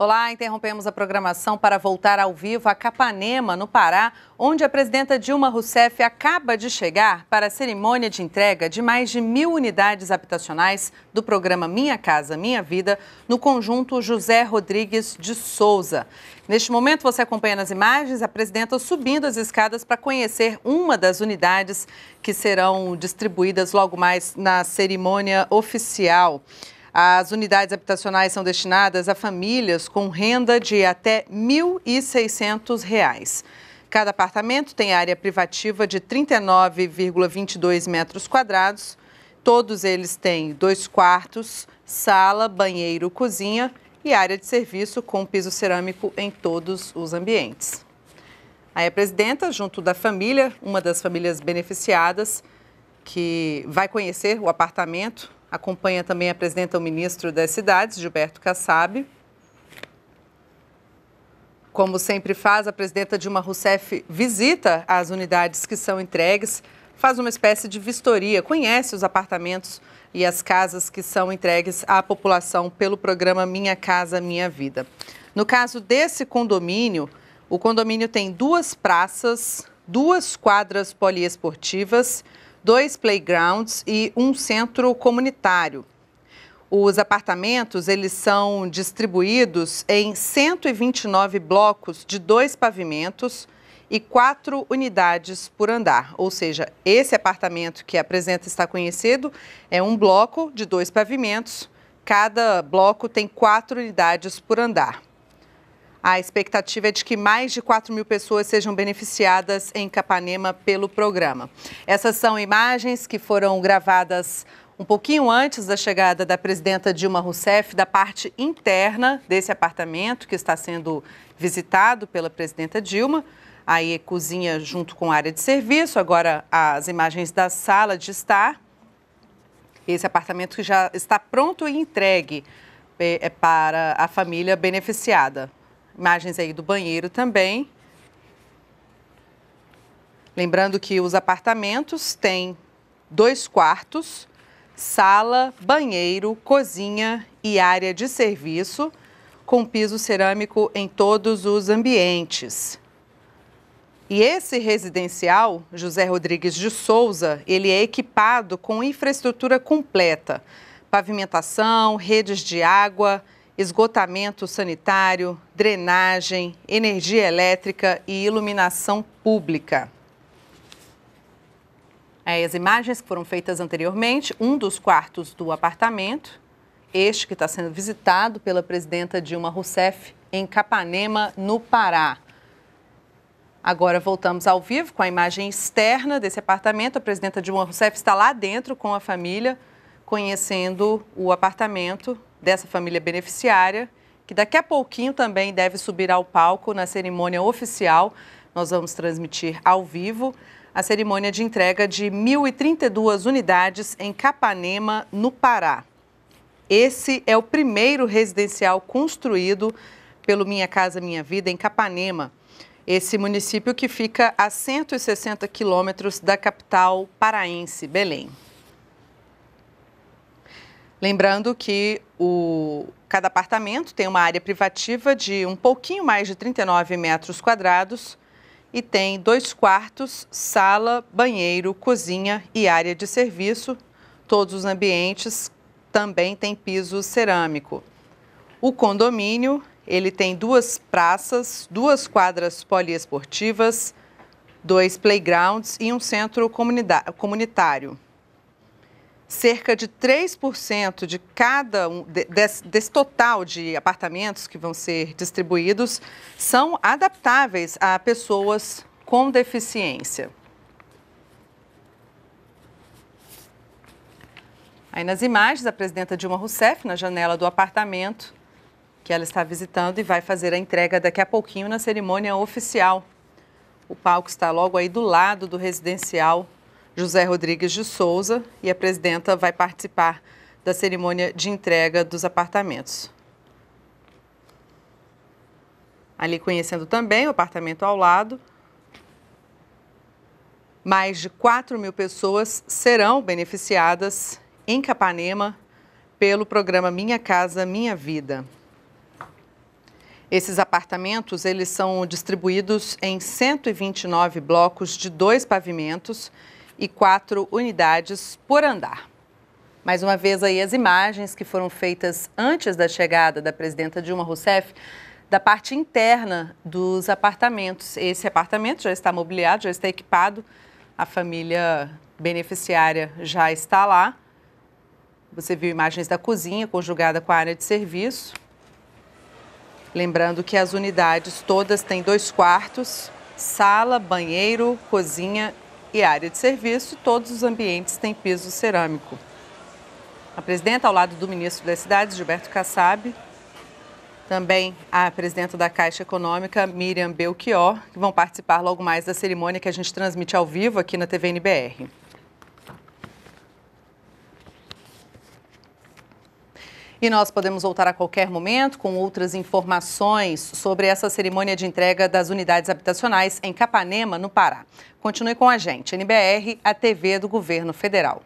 Olá, interrompemos a programação para voltar ao vivo a Capanema, no Pará, onde a presidenta Dilma Rousseff acaba de chegar para a cerimônia de entrega de mais de mil unidades habitacionais do programa Minha Casa Minha Vida, no conjunto José Rodrigues de Souza. Neste momento, você acompanha nas imagens a presidenta subindo as escadas para conhecer uma das unidades que serão distribuídas logo mais na cerimônia oficial. As unidades habitacionais são destinadas a famílias com renda de até R$ 1.600. Cada apartamento tem área privativa de 39,22 metros quadrados. Todos eles têm dois quartos, sala, banheiro, cozinha e área de serviço com piso cerâmico em todos os ambientes. Aí a presidenta, junto da família, uma das famílias beneficiadas, que vai conhecer o apartamento Acompanha também a presidenta o ministro das Cidades, Gilberto Kassab. Como sempre faz, a presidenta Dilma Rousseff visita as unidades que são entregues, faz uma espécie de vistoria, conhece os apartamentos e as casas que são entregues à população pelo programa Minha Casa Minha Vida. No caso desse condomínio, o condomínio tem duas praças, duas quadras poliesportivas, dois playgrounds e um centro comunitário. Os apartamentos eles são distribuídos em 129 blocos de dois pavimentos e quatro unidades por andar. Ou seja, esse apartamento que apresenta está conhecido é um bloco de dois pavimentos. Cada bloco tem quatro unidades por andar. A expectativa é de que mais de 4 mil pessoas sejam beneficiadas em Capanema pelo programa. Essas são imagens que foram gravadas um pouquinho antes da chegada da presidenta Dilma Rousseff, da parte interna desse apartamento que está sendo visitado pela presidenta Dilma. Aí, cozinha junto com área de serviço. Agora, as imagens da sala de estar. Esse apartamento que já está pronto e entregue eh, é para a família beneficiada. Imagens aí do banheiro também. Lembrando que os apartamentos têm dois quartos, sala, banheiro, cozinha e área de serviço, com piso cerâmico em todos os ambientes. E esse residencial, José Rodrigues de Souza, ele é equipado com infraestrutura completa, pavimentação, redes de água, esgotamento sanitário, drenagem, energia elétrica e iluminação pública. Aí é, as imagens que foram feitas anteriormente, um dos quartos do apartamento, este que está sendo visitado pela presidenta Dilma Rousseff em Capanema, no Pará. Agora voltamos ao vivo com a imagem externa desse apartamento. A presidenta Dilma Rousseff está lá dentro com a família, conhecendo o apartamento dessa família beneficiária, que daqui a pouquinho também deve subir ao palco na cerimônia oficial. Nós vamos transmitir ao vivo a cerimônia de entrega de 1.032 unidades em Capanema, no Pará. Esse é o primeiro residencial construído pelo Minha Casa Minha Vida em Capanema, esse município que fica a 160 quilômetros da capital paraense, Belém. Lembrando que o, cada apartamento tem uma área privativa de um pouquinho mais de 39 metros quadrados e tem dois quartos, sala, banheiro, cozinha e área de serviço. Todos os ambientes também têm piso cerâmico. O condomínio, ele tem duas praças, duas quadras poliesportivas, dois playgrounds e um centro comunitário cerca de 3% de cada um, desse, desse, total de apartamentos que vão ser distribuídos são adaptáveis a pessoas com deficiência. Aí nas imagens, a presidenta Dilma Rousseff na janela do apartamento que ela está visitando e vai fazer a entrega daqui a pouquinho na cerimônia oficial. O palco está logo aí do lado do residencial José Rodrigues de Souza, e a presidenta vai participar da cerimônia de entrega dos apartamentos. Ali conhecendo também o apartamento ao lado, mais de 4 mil pessoas serão beneficiadas em Capanema pelo programa Minha Casa Minha Vida. Esses apartamentos, eles são distribuídos em 129 blocos de dois pavimentos e quatro unidades por andar. Mais uma vez aí as imagens que foram feitas antes da chegada da presidenta Dilma Rousseff da parte interna dos apartamentos. Esse apartamento já está mobiliado, já está equipado, a família beneficiária já está lá. Você viu imagens da cozinha conjugada com a área de serviço. Lembrando que as unidades todas têm dois quartos, sala, banheiro, cozinha e área de serviço, todos os ambientes têm piso cerâmico. A presidenta, ao lado do ministro das Cidades, Gilberto Kassab, também a presidenta da Caixa Econômica, Miriam Belchior, que vão participar logo mais da cerimônia que a gente transmite ao vivo aqui na TVNBR. E nós podemos voltar a qualquer momento com outras informações sobre essa cerimônia de entrega das unidades habitacionais em Capanema, no Pará. Continue com a gente, NBR, a TV do Governo Federal.